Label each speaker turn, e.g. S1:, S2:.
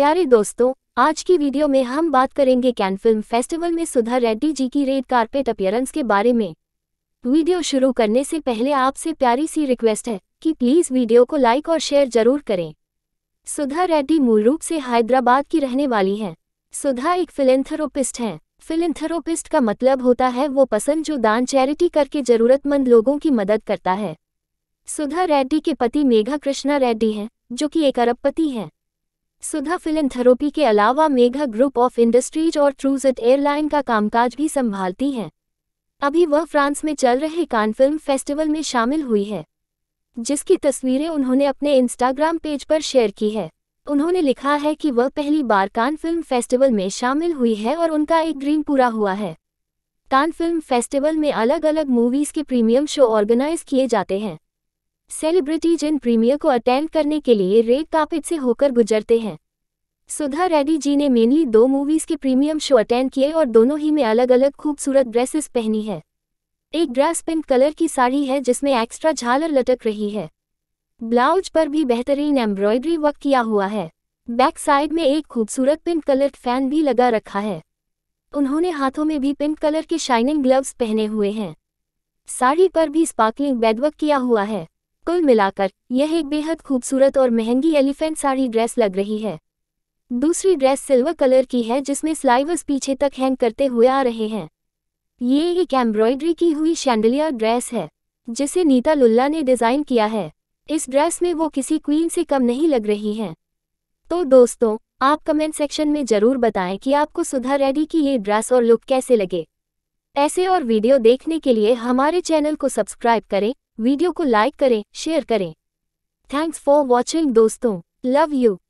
S1: प्यारे दोस्तों आज की वीडियो में हम बात करेंगे कैन फिल्म फेस्टिवल में सुधा रेड्डी जी की रेड कार्पेट अपियरेंस के बारे में वीडियो शुरू करने से पहले आपसे प्यारी सी रिक्वेस्ट है कि प्लीज़ वीडियो को लाइक और शेयर जरूर करें सुधा रेड्डी मूल रूप से हैदराबाद की रहने वाली हैं सुधा एक फिलेंथरोपिस्ट हैं फिलेंथरोपिस्ट का मतलब होता है वो पसंद जो दान चैरिटी करके ज़रूरतमंद लोगों की मदद करता है सुधा रेड्डी के पति मेघा कृष्णा रेड्डी हैं जो कि एक अरबपति हैं सुधा थेरोपी के अलावा मेघा ग्रुप ऑफ इंडस्ट्रीज और ट्रूज एयरलाइन का कामकाज भी संभालती हैं अभी वह फ्रांस में चल रहे कान फिल्म फेस्टिवल में शामिल हुई है जिसकी तस्वीरें उन्होंने अपने इंस्टाग्राम पेज पर शेयर की है उन्होंने लिखा है कि वह पहली बार कान फिल्म फेस्टिवल में शामिल हुई है और उनका एक ड्रीम पूरा हुआ है कान फिल्म फेस्टिवल में अलग अलग मूवीज़ के प्रीमियम शो ऑर्गेनाइज किए जाते हैं सेलिब्रिटीज इन प्रीमियर को अटेंड करने के लिए रेड कार्पेट से होकर गुजरते हैं सुधा रेड्डी जी ने मेनली दो मूवीज़ के प्रीमियम शो अटेंड किए और दोनों ही में अलग अलग खूबसूरत ड्रेसेस पहनी है एक ड्रेस पिंक कलर की साड़ी है जिसमें एक्स्ट्रा झालर लटक रही है ब्लाउज पर भी बेहतरीन एम्ब्रॉयडरी वर्क किया हुआ है बैक साइड में एक खूबसूरत पिंक कलर फैन भी लगा रखा है उन्होंने हाथों में भी पिंक कलर के शाइनिंग ग्लव्स पहने हुए हैं साड़ी पर भी स्पार्कलिंग बेडवर्क किया हुआ है कुल मिलाकर यह एक बेहद खूबसूरत और महंगी एलिफेंट साड़ी ड्रेस लग रही है दूसरी ड्रेस सिल्वर कलर की है जिसमें स्लाइवर्स पीछे तक हैंग करते हुए आ रहे हैं ये एक एम्ब्रॉयडरी की हुई शैंडलिया ड्रेस है जिसे नीता लुल्ला ने डिज़ाइन किया है इस ड्रेस में वो किसी क्वीन से कम नहीं लग रही हैं तो दोस्तों आप कमेंट सेक्शन में ज़रूर बताएं कि आपको सुधा रेडी की ये ड्रेस और लुक कैसे लगे ऐसे और वीडियो देखने के लिए हमारे चैनल को सब्सक्राइब करें वीडियो को लाइक करें शेयर करें थैंक्स फॉर वॉचिंग दोस्तों लव यू